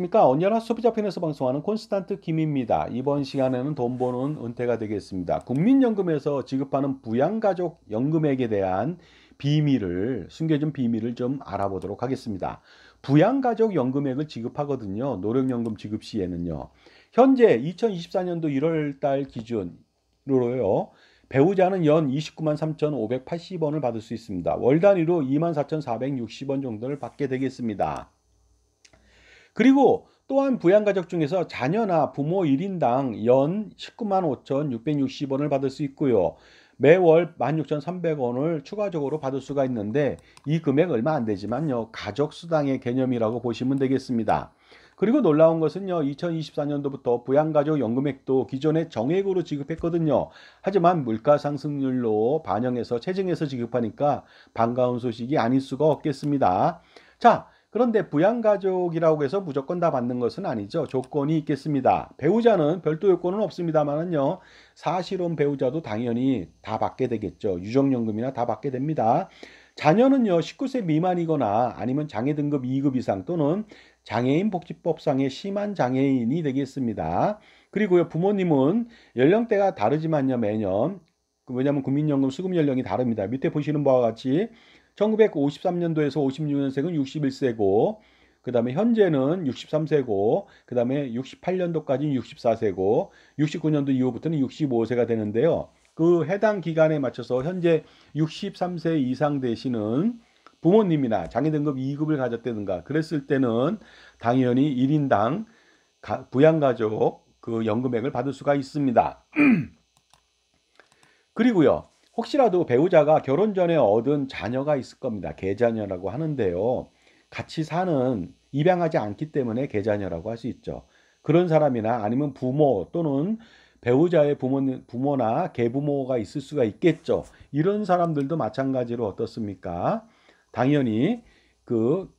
안녕하십니까. 언열한 소비 자편에서 방송하는 콘스탄트 김입니다. 이번 시간에는 돈 버는 은퇴가 되겠습니다. 국민연금에서 지급하는 부양가족 연금액에 대한 비밀을 숨겨진 비밀을 좀 알아보도록 하겠습니다. 부양가족 연금액을 지급하거든요. 노령연금 지급 시에는요. 현재 2024년도 1월달 기준으로요. 배우자는 연 29만 3,580원을 받을 수 있습니다. 월 단위로 2 4,460원 정도를 받게 되겠습니다. 그리고 또한 부양가족 중에서 자녀나 부모 1인당 연 19만 5,660원을 받을 수 있고요. 매월 16,300원을 추가적으로 받을 수가 있는데 이 금액 얼마 안 되지만요. 가족 수당의 개념이라고 보시면 되겠습니다. 그리고 놀라운 것은요. 2024년도부터 부양가족 연금액도 기존의 정액으로 지급했거든요. 하지만 물가 상승률로 반영해서 체증해서 지급하니까 반가운 소식이 아닐 수가 없겠습니다. 자, 그런데 부양가족이라고 해서 무조건 다 받는 것은 아니죠. 조건이 있겠습니다. 배우자는 별도 요건은 없습니다만은요. 사실혼 배우자도 당연히 다 받게 되겠죠. 유정연금이나 다 받게 됩니다. 자녀는요. 19세 미만이거나 아니면 장애 등급 2급 이상 또는 장애인 복지법상의 심한 장애인이 되겠습니다. 그리고요. 부모님은 연령대가 다르지만요. 매년 그 왜냐하면 국민연금 수급 연령이 다릅니다. 밑에 보시는 바와 같이 1953년도에서 56년생은 61세고 그 다음에 현재는 63세고 그 다음에 68년도까지는 64세고 69년도 이후부터는 65세가 되는데요. 그 해당 기간에 맞춰서 현재 63세 이상 되시는 부모님이나 장애 등급 2급을 가졌다든가 그랬을 때는 당연히 1인당 부양가족 그 연금액을 받을 수가 있습니다. 그리고요. 혹시라도 배우자가 결혼 전에 얻은 자녀가 있을 겁니다. 개자녀라고 하는데요. 같이 사는 입양하지 않기 때문에 개자녀라고할 수 있죠. 그런 사람이나 아니면 부모 또는 배우자의 부모, 부모나 개부모가 있을 수가 있겠죠. 이런 사람들도 마찬가지로 어떻습니까? 당연히 그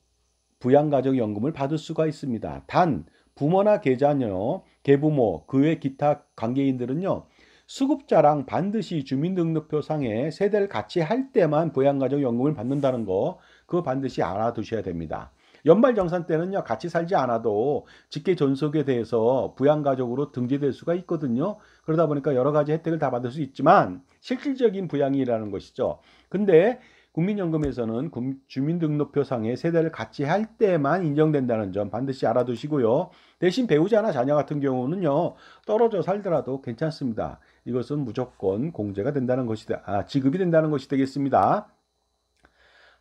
부양가족연금을 받을 수가 있습니다. 단 부모나 개자녀개부모그 외 기타 관계인들은요. 수급자랑 반드시 주민등록표상에 세대를 같이 할 때만 부양가족연금을 받는다는 거 그거 반드시 알아두셔야 됩니다. 연말정산 때는요 같이 살지 않아도 직계 존속에 대해서 부양가족으로 등재될 수가 있거든요 그러다 보니까 여러 가지 혜택을 다 받을 수 있지만 실질적인 부양이라는 것이죠 근데 국민연금에서는 주민등록표상의 세대를 같이 할 때만 인정된다는 점 반드시 알아두시고요. 대신 배우자나 자녀 같은 경우는요. 떨어져 살더라도 괜찮습니다. 이것은 무조건 공제가 된다는 것이다. 아, 지급이 된다는 것이 되겠습니다.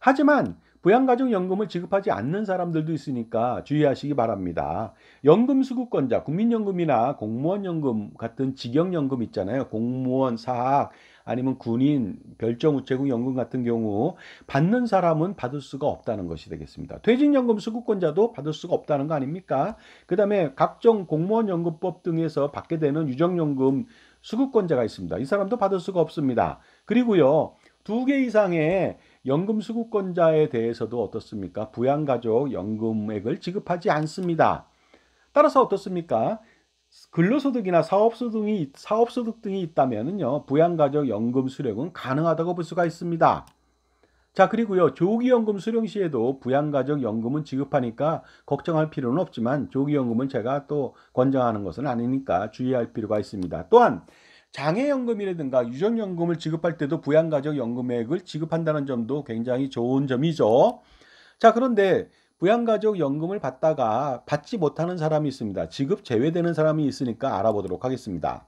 하지만 부양가족연금을 지급하지 않는 사람들도 있으니까 주의하시기 바랍니다. 연금수급권자, 국민연금이나 공무원연금 같은 직영연금 있잖아요. 공무원, 사학, 아니면 군인, 별정우체국 연금 같은 경우 받는 사람은 받을 수가 없다는 것이 되겠습니다. 퇴직연금 수급권자도 받을 수가 없다는 거 아닙니까? 그 다음에 각종 공무원연금법 등에서 받게 되는 유정연금 수급권자가 있습니다. 이 사람도 받을 수가 없습니다. 그리고요. 두 개 이상의 연금 수급권자에 대해서도 어떻습니까? 부양가족 연금액을 지급하지 않습니다. 따라서 어떻습니까? 근로소득이나 사업소득이 사업소득 등이 있다면은요 부양가족 연금 수령은 가능하다고 볼 수가 있습니다. 자 그리고요 조기연금 수령 시에도 부양가족 연금은 지급하니까 걱정할 필요는 없지만 조기연금은 제가 또 권장하는 것은 아니니까 주의할 필요가 있습니다. 또한 장애연금이라든가 유전연금을 지급할 때도 부양가족 연금액을 지급한다는 점도 굉장히 좋은 점이죠. 자 그런데 부양가족연금을 받다가 받지 못하는 사람이 있습니다. 지급 제외되는 사람이 있으니까 알아보도록 하겠습니다.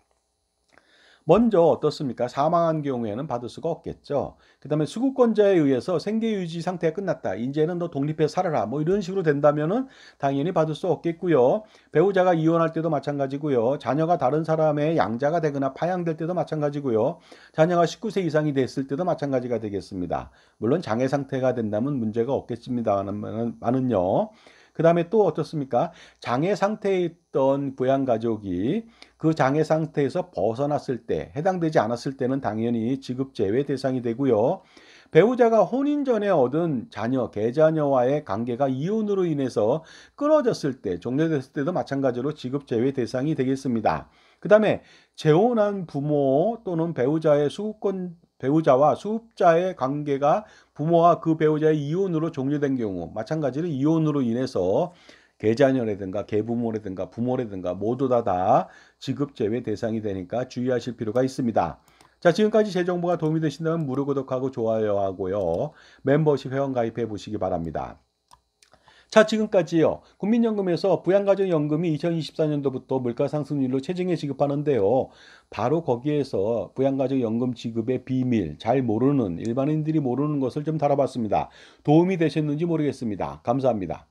먼저 어떻습니까? 사망한 경우에는 받을 수가 없겠죠. 그 다음에 수급권자에 의해서 생계유지 상태가 끝났다. 이제는 너 독립해 살아라. 뭐 이런 식으로 된다면은 당연히 받을 수 없겠고요. 배우자가 이혼할 때도 마찬가지고요. 자녀가 다른 사람의 양자가 되거나 파양될 때도 마찬가지고요. 자녀가 19세 이상이 됐을 때도 마찬가지가 되겠습니다. 물론 장애 상태가 된다면 문제가 없겠습니다만은요. 그 다음에 또 어떻습니까? 장애 상태에 있던 부양 가족이 그 장애 상태에서 벗어났을 때 해당되지 않았을 때는 당연히 지급 제외 대상이 되고요. 배우자가 혼인 전에 얻은 자녀, 개자녀와의 관계가 이혼으로 인해서 끊어졌을 때, 종료됐을 때도 마찬가지로 지급 제외 대상이 되겠습니다. 그 다음에 재혼한 부모 또는 배우자의 수급권 배우자와 수급자의 관계가 부모와 그 배우자의 이혼으로 종료된 경우 마찬가지로 이혼으로 인해서 계자녀라든가 계부모라든가 부모라든가 모두 다다 지급 제외 대상이 되니까 주의하실 필요가 있습니다. 자 지금까지 제 정보가 도움이 되신다면 무료 구독하고 좋아요 하고요. 멤버십 회원 가입해 보시기 바랍니다. 자 지금까지요. 국민연금에서 부양가족연금이 2024년도부터 물가상승률로 체증에 지급하는데요. 바로 거기에서 부양가족연금 지급의 비밀 잘 모르는 일반인들이 모르는 것을 좀 다뤄봤습니다. 도움이 되셨는지 모르겠습니다. 감사합니다.